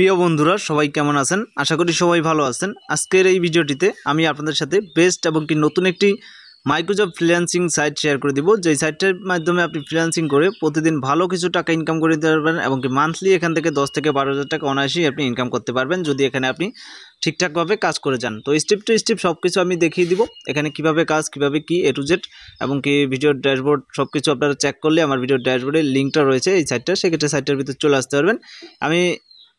প্রিয় বন্ধুরা সবাই কেমন আছেন আশা করি সবাই ভালো আছেন আজকের এই ভিডিওটিতে আমি আপনাদের সাথে বেস্ট এবং কি নতুন একটি মাইক্রোজফ ফ্রিল্যান্সিং সাইট শেয়ার করে দিব যেই সাইটটার মাধ্যমে আপনি ফ্রিল্যান্সিং করে প্রতিদিন ভালো কিছু টাকা ইনকাম করে দিতে পারবেন এবং কি মান্থলি এখান থেকে দশ থেকে বারো হাজার টাকা অনায়াসেই আপনি ইনকাম করতে পারবেন যদি এখানে আপনি ঠিকঠাকভাবে কাজ করে যান তো স্টেপ টু স্টেপ সব কিছু আমি দেখিয়ে দিব এখানে কিভাবে কাজ কিভাবে কি এ টু জেড এবং কি ভিডিওর ড্যাশবোর্ড সব কিছু আপনারা চেক করলে আমার ভিডিওর ড্যাশবোর্ডের লিঙ্কটা রয়েছে এই সাইটটা সেক্ষেত্রে সাইটটার ভিতরে চলে আসতে পারবেন আমি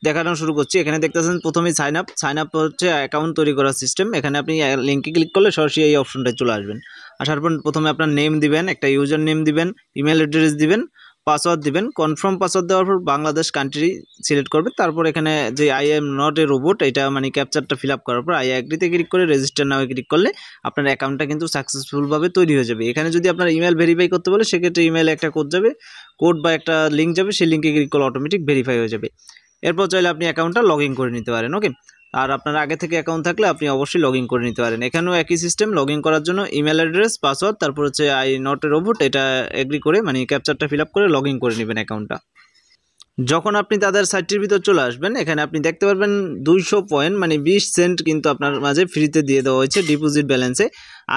দেখানো শুরু করছি এখানে দেখতেছেন প্রথমেই সাইন আপ সাইন আপ হচ্ছে অ্যাকাউন্ট তৈরি করার সিস্টেম এখানে আপনি লিঙ্কে ক্লিক করলে সরাসরি এই অপশনটায় চলে আসবেন আসার পর প্রথমে আপনার নেম দিবেন একটা ইউজার নেম দিবেন ইমেল অ্যাড্রেস দিবেন পাসওয়ার্ড দিবেন কনফার্ম পাসওয়ার্ড দেওয়ার পর বাংলাদেশ কান্ট্রি সিলেক্ট করবেন তারপর এখানে যে I am not a robot এটা মানে ক্যাপচারটা ফিল আপ করার পর আই অ্যাগ্রিতে ক্লিক করে রেজিস্টার নামে ক্লিক করলে আপনার অ্যাকাউন্টটা কিন্তু সাকসেসফুলভাবে তৈরি হয়ে যাবে এখানে যদি আপনার ইমেল ভেরিফাই করতে বলে সেক্ষেত্রে ইমেলে একটা কোড যাবে কোড বা একটা লিঙ্ক যাবে সেই লিঙ্কে ক্লিক করলে অটোমেটিক ভেরিফাই হয়ে যাবে এরপর চাইলে আপনি অ্যাকাউন্টটা লগ ইন করে নিতে পারেন ওকে আর আপনার আগে থেকে অ্যাকাউন্ট থাকলে আপনি অবশ্যই লগ ইন করে নিতে পারেন এখানেও একই সিস্টেম লগ করার জন্য ইমেল অ্যাড্রেস পাসওয়ার্ড তারপর হচ্ছে আই নট রোবট এটা এগ্রি করে মানে ক্যাপচারটা ফিল করে লগ করে নেবেন অ্যাকাউন্টটা যখন আপনি তাদের সাইটটির ভিতর চলে আসবেন এখানে আপনি দেখতে পারবেন দুইশো পয়েন্ট মানে বিশ সেন্ট কিন্তু আপনার মাঝে ফ্রিতে দিয়ে দেওয়া হয়েছে ডিপোজিট ব্যালেন্সে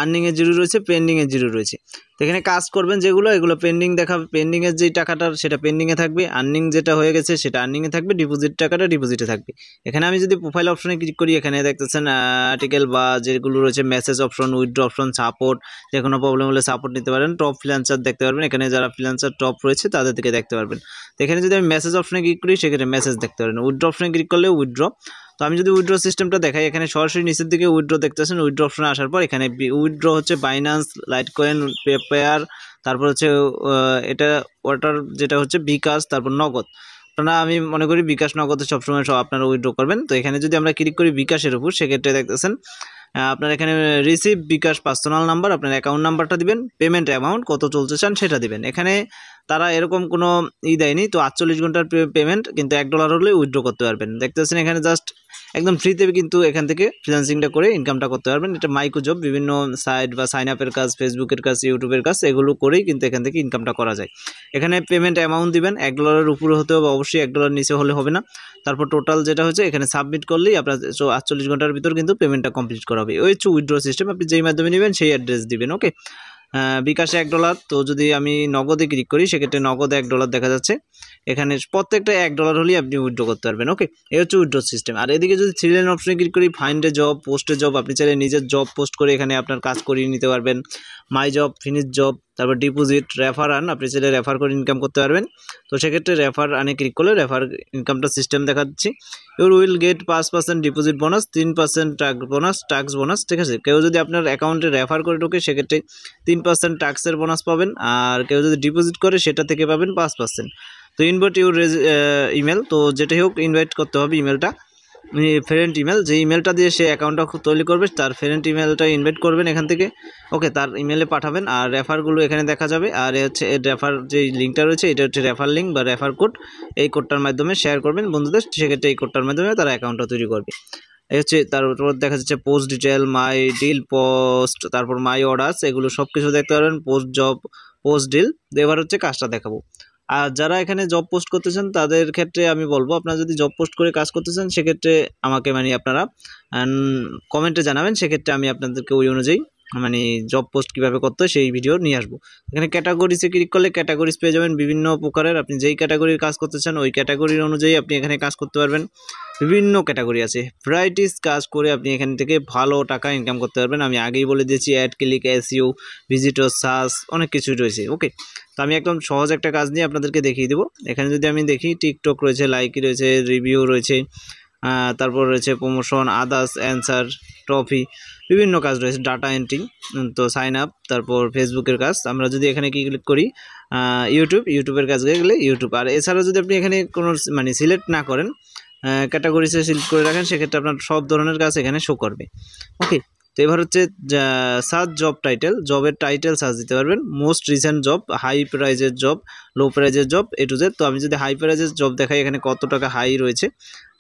আর্নিংয়ের জিরো রয়েছে পেন্ডিংয়ের জিরো রয়েছে তো এখানে কাজ করবেন যেগুলো এগুলো পেন্ডিং দেখা পেন্ডিংয়ের যেই টাকাটা সেটা পেন্ডিংয়ে থাকবে আর্নিং যেটা হয়ে গেছে সেটা আর্নিংয়ে থাকবে ডিপোজিট টাকাটা ডিপোজিটে থাকবে এখানে আমি যদি প্রোফাইল অপশনে ক্লিক করি এখানে দেখতেছেন আর্টিকেল বা যেগুলো রয়েছে message option withdraw option support যে কোনো প্রবলেম হলে সাপোর্ট নিতে পারেন টপ ফ্রিলান্সার দেখতে পারবেন এখানে যারা ফ্রিলান্সার টপ রয়েছে তাদের থেকে দেখতে পারবেন তো এখানে যদি আমি মেসেজ অপশনে ক্লিক করি সেক্ষেত্রে মেসেজ দেখতে পারেন উইথড্র অপশনে ক্লিক করলে উইথড্র তো আমি যদি উইড্রো সিস্টেমটা দেখাই এখানে সরাসরি নিচের দিকে উইড্রো দেখতেছেন উইড্রো অপশনে আসার পর এখানে উইড্রো হচ্ছে বাইনান্স লাইট কয়েন পেপার তারপর হচ্ছে এটা ওয়াটার যেটা হচ্ছে বিকাশ তারপর নগদ আপনারা আমি মনে করি বিকাশ নগদে সবসময় সব আপনারা উইড্রো করবেন তো এখানে যদি আমরা ক্লিক করি বিকাশের উপর সেক্ষেত্রে দেখতেছেন আপনার এখানে রিসিভ বিকাশ পার্সোনাল নাম্বার আপনার অ্যাকাউন্ট নাম্বারটা দিবেন পেমেন্ট অ্যামাউন্ট কত চলতে চান সেটা দিবেন এখানে তারা এরকম কোনো ই দেয়নি তো আটচল্লিশ ঘন্টার পেমেন্ট কিন্তু এক ডলার হলে উইথড্র করতে পারবেন দেখতে পাচ্ছেন এখানে জাস্ট একদম ফ্রিতে কিন্তু এখান থেকে ফ্রিলান্সিংটা করে ইনকামটা করতে পারবেন এটা মাইকো জব বিভিন্ন সাইট বা সাইন আপের কাজ ফেসবুকের কাজ ইউটিউবের কাজ এগুলো করেই কিন্তু এখান থেকে ইনকামটা করা যায় এখানে পেমেন্ট অ্যামাউন্ট দিবেন এক ডলারের উপরে হতে হবে অবশ্যই এক ডলার নিচে হলে হবে না তারপর টোটাল যেটা হচ্ছে এখানে সাবমিট করলেই আপনার আটচল্লিশ ঘন্টার ভিতর কিন্তু পেমেন্টটা কমপ্লিট করা হবে ওই হচ্ছে উইথড্র সিস্টেম আপনি যেই মাধ্যমে নেবেন সেই অ্যাড্রেস দিবেন ওকে বিকাশে এক ডলার তো যদি আমি নগদে ক্লিক করি সেক্ষেত্রে নগদে এক ডলার দেখা যাচ্ছে এখানে প্রত্যেকটা এক ডলার হলেই আপনি উইড্রো করতে পারবেন ওকে এই হচ্ছে উইড্রো সিস্টেম আর এদিকে যদি থ্রি লাইন অপশনে ক্লিক করি ফাইন্ডে জব পোস্টে জব আপনি চাইলে নিজের জব পোস্ট করে এখানে আপনার কাজ করিয়ে নিতে পারবেন মাই জব ফিনিশ জব তারপর ডিপোজিট রেফার আন আপনি সেটা রেফার করে ইনকাম করতে পারবেন তো সেক্ষেত্রে রেফার আনে ক্লিক করলে রেফার ইনকামটা সিস্টেম দেখাচ্ছি ইউর উইল গেট পাঁচ পার্সেন্ট ডিপোজিট বোনাস তিন percent tax bonus tax bonus ঠিক আছে কেউ যদি আপনার অ্যাকাউন্টে রেফার করে ঢোকে সেক্ষেত্রে তিন পার্সেন্ট ট্যাক্সের বোনাস পাবেন আর কেউ যদি ডিপোজিট করে সেটা থেকে পাবেন পাঁচ পার্সেন্ট তো ইনভাইট ইউর ইমেল তো যেটাই হোক ইনভাইট করতে হবে ইমেলটা ফ্রেন্ড ইমেল যে ইমেলটা দিয়ে সে অ্যাকাউন্টটা তৈরি করবে তার ফ্রেন্ড ইমেলটা ইনভাইট করবেন এখান থেকে ওকে তার ইমেলে পাঠাবেন আর রেফারগুলো এখানে দেখা যাবে আর হচ্ছে এর রেফার যে লিঙ্কটা রয়েছে এটা হচ্ছে রেফার লিঙ্ক বা রেফার কোড এই কোডটার মাধ্যমে শেয়ার করবেন বন্ধুদের সেক্ষেত্রে এই কোডটার মাধ্যমে তারা অ্যাকাউন্টটা তৈরি করবে এই হচ্ছে তারপর দেখা যাচ্ছে post detail my deal post তারপর মাই অর্ডার্স এগুলো সব কিছু দেখতে পারবেন পোস্ট জব পোস্ট ডিল এবার হচ্ছে কাজটা দেখাবো আর যারা এখানে জব পোস্ট করতে চান তাদের ক্ষেত্রে আমি বলবো আপনারা যদি জব পোস্ট করে কাজ করতে চান সেক্ষেত্রে আমাকে মানে আপনারা কমেন্টে জানাবেন সেক্ষেত্রে আমি আপনাদেরকে ওই অনুযায়ী মানে জব পোস্ট কিভাবে করতে সেই ভিডিও নিয়ে আসবো এখানে ক্যাটাগরিসে ক্লিক করলে ক্যাটাগরিস পেয়ে যাবেন বিভিন্ন প্রকারের আপনি যেই ক্যাটাগরির কাজ করতে চান ওই ক্যাটাগরির অনুযায়ী আপনি এখানে কাজ করতে পারবেন বিভিন্ন ক্যাটাগরি আছে ভ্যারাইটিস কাজ করে আপনি এখান থেকে ভালো টাকা ইনকাম করতে পারবেন আমি আগেই বলে দিয়েছি অ্যাড ক্লিক এসইউ ভিজিটর সাস অনেক কিছুই রয়েছে ওকে তো আমি একদম সহজ একটা কাজ নিয়ে আপনাদেরকে দেখিয়ে দেবো এখানে যদি আমি দেখি টিকটক রয়েছে লাইকি রয়েছে রিভিউ রয়েছে তারপর রয়েছে প্রমোশন আদার্স অ্যান্সার ট্রফি বিভিন্ন কাজ রয়েছে ডাটা এন্ট্রি তো সাইন আপ তারপর ফেসবুকের কাজ আমরা যদি এখানে কি ক্লিক করি ইউটিউব ইউটিউবের কাজ গেলে ইউটিউব আর এছাড়াও যদি আপনি এখানে কোনো মানে সিলেক্ট না করেন ক্যাটাগরিসে সিলেক্ট করে রাখেন সেক্ষেত্রে আপনার সব ধরনের কাজ এখানে শো করবে ওকে তো এবার হচ্ছে সার্চ জব টাইটেল জবের টাইটেল সার্চ দিতে পারবেন মোস্ট রিসেন্ট জব হাই প্রাইজের জব লো প্রাইজের জব এ টু জেড তো আমি যদি হাই প্রাইজের জব দেখাই এখানে কত টাকা হাই রয়েছে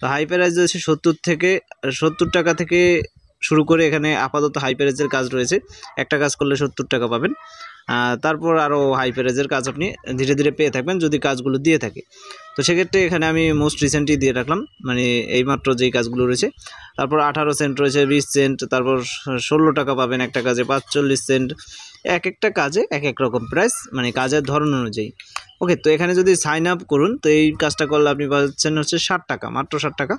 তো হাই প্রাইজ রয়েছে সত্তর থেকে সত্তর টাকা থেকে শুরু করে এখানে আপাতত হাই কাজ রয়েছে একটা কাজ করলে সত্তর টাকা পাবেন তারপর আরও হাই কাজ আপনি ধীরে ধীরে পেয়ে থাকবেন যদি কাজগুলো দিয়ে থাকে তো সেক্ষেত্রে এখানে আমি মোস্ট রিসেন্টলি দিয়ে রাখলাম মানে এইমাত্র যেই কাজগুলো রয়েছে তারপর আঠারো সেন্ট রয়েছে বিশ সেন্ট তারপর ষোলো টাকা পাবেন একটা কাজে পাঁচচল্লিশ সেন্ট এক একটা কাজে এক এক রকম প্রাইস মানে কাজের ধরন অনুযায়ী ওকে তো এখানে যদি সাইন আপ করুন তো এই কাজটা করলে আপনি পাচ্ছেন হচ্ছে ষাট টাকা মাত্র ষাট টাকা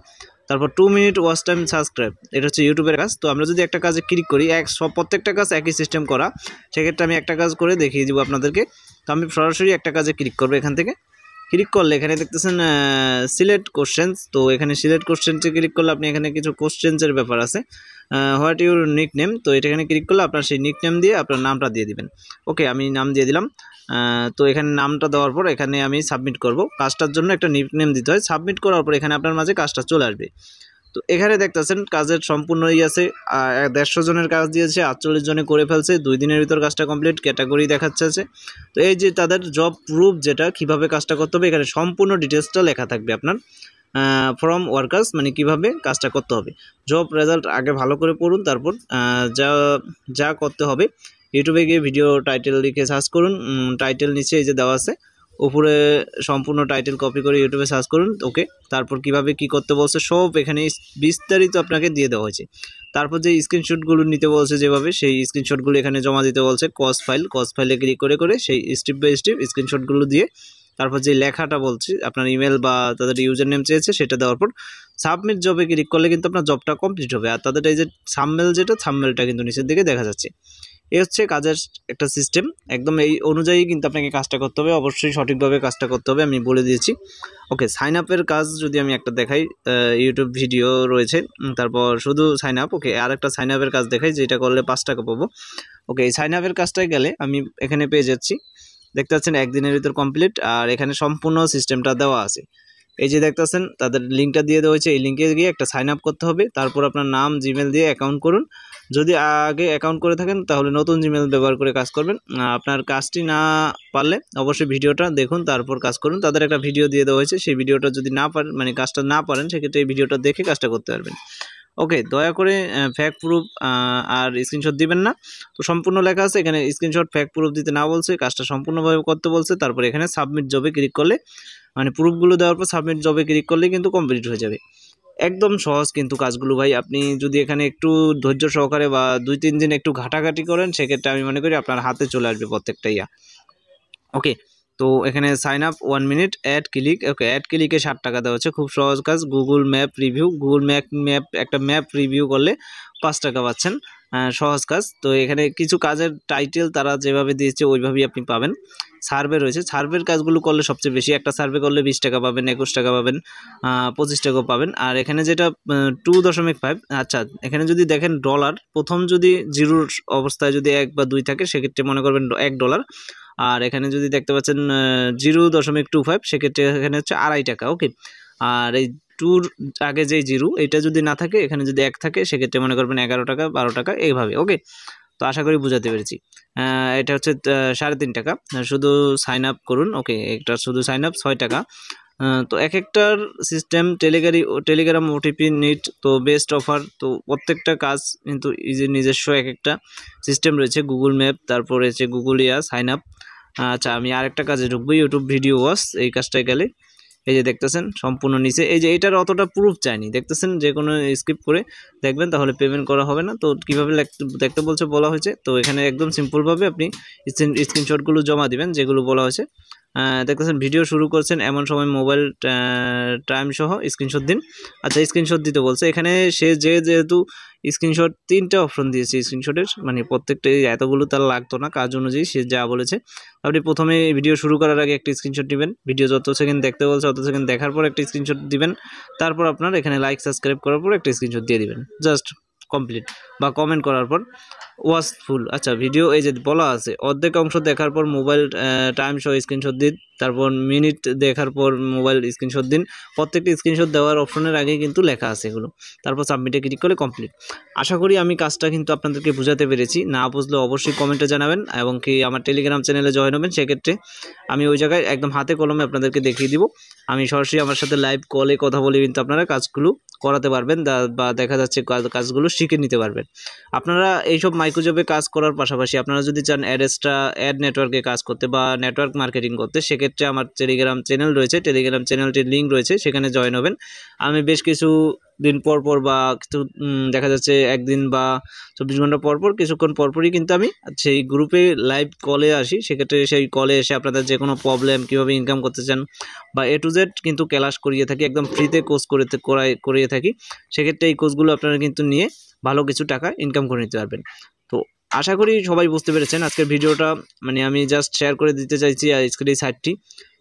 তারপর two minute watch time subscribe এটা হচ্ছে ইউটিউবের কাজ তো আমরা যদি একটা কাজে ক্লিক করি এক সব প্রত্যেকটা কাজ একই সিস্টেম করা সেক্ষেত্রে আমি একটা কাজ করে দেখিয়ে দেবো আপনাদেরকে তো আমি সরাসরি একটা কাজে ক্লিক করবো এখান থেকে ক্লিক করলে এখানে দেখতেছেন সিলেক্ট কোশ্চেন তো এখানে সিলেক্ট কোশ্চেনটি ক্লিক করলে আপনি এখানে কিছু কোশ্চেন্সের ব্যাপার আছে হোয়াট ইউর নিক নেম তো এটা এখানে ক্লিক করলে আপনার সেই নিক নেম দিয়ে আপনার নামটা দিয়ে দিবেন ওকে আমি নাম দিয়ে দিলাম তো এখানে নামটা দেওয়ার পর এখানে আমি সাবমিট করব কাজটার জন্য একটা নিক নেম দিতে হয় সাবমিট করার পর এখানে আপনার মাঝে কাজটা চলে আসবে তো এখানে দেখতেছেন কাজের সম্পূর্ণ হয়ে আছে দেড়শো জনের কাজ দিয়েছে আটচল্লিশ জনে করে ফেলছে দুই দিনের ভিতর কাজটা কমপ্লিট ক্যাটাগরি দেখাচ্ছে তো এই যে তাদের জব প্রুফ যেটা কিভাবে কাজটা করতে হবে এখানে সম্পূর্ণ ডিটেলসটা লেখা থাকবে আপনার ফ্রম ওয়ার্কার্স মানে কিভাবে কাজটা করতে হবে জব রেজাল্ট আগে ভালো করে পড়ুন তারপর যা যা করতে হবে ইউটিউবে গিয়ে ভিডিও টাইটেল লিখে সার্চ করুন টাইটেল নিচে এই যে দেওয়া আছে উপরে সম্পূর্ণ টাইটেল কপি করে ইউটিউবে সার্চ করুন ওকে তারপর কিভাবে কি করতে বলছে সব এখানে বিস্তারিত আপনাকে দিয়ে দেওয়া হয়েছে তারপর যে স্ক্রিনশটগুলো নিতে বলছে যেভাবে সেই স্ক্রিনশটগুলো এখানে জমা দিতে বলছে কস ফাইল কস ফাইলে ক্লিক করে করে সেই স্টেপ বাই স্টেপ স্ক্রিনশটগুলো দিয়ে তারপর যে লেখাটা বলছি আপনার ইমেল বা তাদের ইউজার নেম চেয়েছে সেটা দেওয়ার পর সাবমিট জবে ক্লিক করলে কিন্তু আপনার জবটা কমপ্লিট হবে আর তাদের এই যে সাম্মেল যেটা সাম্মেলটা কিন্তু নিচের দিকে দেখা যাচ্ছে এ হচ্ছে কাজের একটা সিস্টেম একদম এই অনুযায়ী কিন্তু আপনাকে কাজটা করতে হবে অবশ্যই সঠিকভাবে কাজটা করতে হবে আমি বলে দিয়েছি ওকে সাইন আপের কাজ যদি আমি একটা দেখাই ইউটিউব ভিডিও রয়েছে তারপর শুধু সাইন আপ ওকে আর একটা সাইন আপের কাজ দেখাই যেটা করলে পাঁচ টাকা পাবো ওকে এই সাইন আপের কাজটায় গেলে আমি এখানে পেয়ে যাচ্ছি দেখতে পাচ্ছেন একদিনের ভিতর কমপ্লিট আর এখানে সম্পূর্ণ সিস্টেমটা দেওয়া আছে এই যে দেখতেছেন তাদের লিঙ্কটা দিয়ে দেওয়া হয়েছে এই লিঙ্কে গিয়ে একটা সাইন আপ করতে হবে তারপর আপনার নাম জিমেল দিয়ে অ্যাকাউন্ট করুন যদি আগে অ্যাকাউন্ট করে থাকেন তাহলে নতুন জিমেল ব্যবহার করে কাজ করবেন আপনার কাজটি না পারলে অবশ্যই ভিডিওটা দেখুন তারপর কাজ করুন তাদের একটা ভিডিও দিয়ে দেওয়া হয়েছে সেই ভিডিওটা যদি না পারেন মানে কাজটা না পারেন সেক্ষেত্রে এই ভিডিওটা দেখে কাজটা করতে পারবেন ওকে দয়া করে ফ্যাক প্রুফ আর স্ক্রিনশট দিবেন না তো সম্পূর্ণ লেখা আছে এখানে স্ক্রিনশট ফ্যাক প্রুফ দিতে না বলছে কাজটা সম্পূর্ণভাবে করতে বলছে তারপরে এখানে সাবমিট জবে ক্লিক করলে মানে প্রুফগুলো দেওয়ার পর সাবমিট জবে ক্লিক করলে কিন্তু কমপ্লিট হয়ে যাবে একদম সহজ কিন্তু কাজগুলো ভাই আপনি যদি এখানে একটু ধৈর্য সহকারে বা দুই তিন দিন একটু ঘাটাঘাটি করেন সেক্ষেত্রে আমি মনে করি আপনার হাতে চলে আসবে প্রত্যেকটা ইয়া ওকে তো এখানে sign up one minute add click okay add ক্লিকে ষাট টাকা দেওয়া হচ্ছে খুব সহজ কাজ Google map review Google map map একটা ম্যাপ রিভিউ করলে পাঁচ টাকা পাচ্ছেন হ্যাঁ, সহজ কাজ তো এখানে কিছু কাজের টাইটেল তারা যেভাবে দিয়েছে ওইভাবেই আপনি পাবেন সার্ভে রয়েছে সার্ভের কাজগুলো করলে সবচেয়ে বেশি একটা সার্ভে করলে বিশ টাকা পাবেন একুশ টাকা পাবেন পঁচিশ টাকাও পাবেন আর এখানে যেটা টু দশমিক ফাইভ আচ্ছা এখানে যদি দেখেন ডলার প্রথম যদি জিরোর অবস্থায় যদি এক বা দুই থাকে সেক্ষেত্রে মনে করবেন এক ডলার আর এখানে যদি দেখতে পাচ্ছেন জিরো দশমিক টু ফাইভ সেক্ষেত্রে এখানে হচ্ছে আড়াই টাকা ওকে আর এই টুর আগে যে জিরো এটা যদি না থাকে এখানে যদি এক থাকে সেক্ষেত্রে মনে করবেন এগারো টাকা বারো টাকা এইভাবে ওকে তো আশা করি বোঝাতে পেরেছি এটা হচ্ছে সাড়ে তিন টাকা শুধু সাইন আপ করুন ওকে একটা শুধু সাইন আপ ছয় টাকা তো এক একটার সিস্টেম টেলিগারি টেলিগ্রাম ওটিপি নিট তো বেস্ট অফার তো প্রত্যেকটা কাজ কিন্তু নিজস্ব এক একটা সিস্টেম রয়েছে গুগল ম্যাপ তারপর হচ্ছে গুগল ইয়া সাইন আপ আচ্ছা আমি আরেকটা কাজে ঢুকবো ইউটিউব ভিডিও ওয়াস এই কাজটায় গেলে এই যে দেখতেছেন সম্পূর্ণ নিচে এই যে এটার অতটা প্রুফ চাইনি দেখতেছেন যে কোনো স্কিপ করে দেখবেন তাহলে পেমেন্ট করা হবে না তো কীভাবে দেখতে বলছে বলা হয়েছে তো এখানে একদম সিম্পলভাবে আপনি স্ক্রিনশটগুলো জমা দিবেন যেগুলো বলা হয়েছে দেখতেছেন ভিডিও শুরু করছেন এমন সময় মোবাইল টাইম সহ স্ক্রিনশট দিন আচ্ছা স্ক্রিনশট দিতে বলছে এখানে সে যে যেহেতু স্ক্রিনশট তিনটা অপশন দিয়েছে স্ক্রিনশটের মানে প্রত্যেকটা এতগুলো তার লাগতো না কাজ অনুযায়ী সে যা বলেছে আপনি প্রথমে ভিডিও শুরু করার আগে একটি স্ক্রিনশট নেবেন ভিডিও যত সেকেন্ড দেখতে বলছে অত সেকেন্ড দেখার পর একটি স্ক্রিনশট দিবেন তারপর আপনার এখানে লাইক সাবস্ক্রাইব করার পর একটা স্ক্রিনশট দিয়ে দিবেন জাস্ট কমপ্লিট বা কমেন্ট করার পর ওয়াজ ফুল আচ্ছা ভিডিও এই যে বলা আছে অর্ধেক অংশ দেখার পর মোবাইল টাইম সহ স্ক্রিনশট দিন তারপর মিনিট দেখার পর মোবাইল স্ক্রিনশট দিন প্রত্যেকটি স্ক্রিনশট দেওয়ার অপশনের আগে কিন্তু লেখা আছে এগুলো তারপর সাবমিটে ক্লিক করলে কমপ্লিট আশা করি আমি কাজটা কিন্তু আপনাদেরকে বোঝাতে পেরেছি না বুঝলে অবশ্যই কমেন্টে জানাবেন এবং কি আমার টেলিগ্রাম চ্যানেলে জয়েন হবেন সেক্ষেত্রে আমি ওই জায়গায় একদম হাতে কলমে আপনাদেরকে দেখিয়ে দিব আমি সরাসরি আমার সাথে লাইভ কলে কথা বলে কিন্তু আপনারা কাজগুলো করাতে পারবেন বা দেখা যাচ্ছে কাজগুলো শিখ শিখে নিতে পারবেন আপনারা এইসব মাইক্রোজবে কাজ করার পাশাপাশি আপনারা যদি চান অ্যাডেসটা অ্যাড নেটওয়ার্কে কাজ করতে বা নেটওয়ার্ক মার্কেটিং করতে সেক্ষেত্রে আমার টেলিগ্রাম চ্যানেল রয়েছে টেলিগ্রাম চ্যানেলটির লিঙ্ক রয়েছে সেখানে জয়েন হবেন আমি বেশ কিছু দিন পর পর বা কিছু দেখা যাচ্ছে একদিন বা চব্বিশ ঘন্টা পর পর কিছুক্ষণ পরপরই কিন্তু আমি সেই গ্রুপে লাইভ কলে আসি সেক্ষেত্রে সেই কলে এসে আপনাদের যে কোনো প্রবলেম কীভাবে ইনকাম করতে চান বা এ টু জেড কিন্তু ক্লাস করিয়ে থাকি একদম ফ্রিতে কোর্স করে করাই করিয়ে থাকি সেক্ষেত্রে এই কোর্সগুলো আপনারা কিন্তু নিয়ে ভালো কিছু টাকা ইনকাম করে নিতে পারবেন তো আশা করি সবাই বুঝতে পেরেছেন আজকের ভিডিওটা মানে আমি জাস্ট শেয়ার করে দিতে চাইছি আজকের এই সাইটটি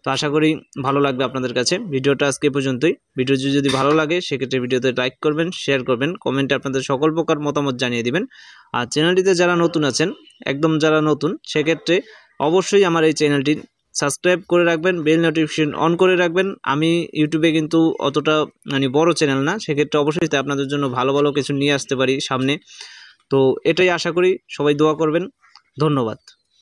তো আশা করি ভালো লাগবে আপনাদের কাছে ভিডিওটা আজকে পর্যন্তই ভিডিওটি যদি ভালো লাগে সেক্ষেত্রে ভিডিওতে লাইক করবেন শেয়ার করবেন কমেন্টে আপনাদের সকল প্রকার মতামত জানিয়ে দিবেন আর চ্যানেলটিতে যারা নতুন আছেন একদম যারা নতুন সেক্ষেত্রে অবশ্যই আমার এই চ্যানেলটি সাবস্ক্রাইব করে রাখবেন বেল নোটিফিকেশন অন করে রাখবেন আমি ইউটিউবে কিন্তু অতটা মানে বড় চ্যানেল না সেক্ষেত্রে অবশ্যই তাই আপনাদের জন্য ভালো ভালো কিছু নিয়ে আসতে পারি সামনে তো এটাই আশা করি সবাই দোয়া করবেন ধন্যবাদ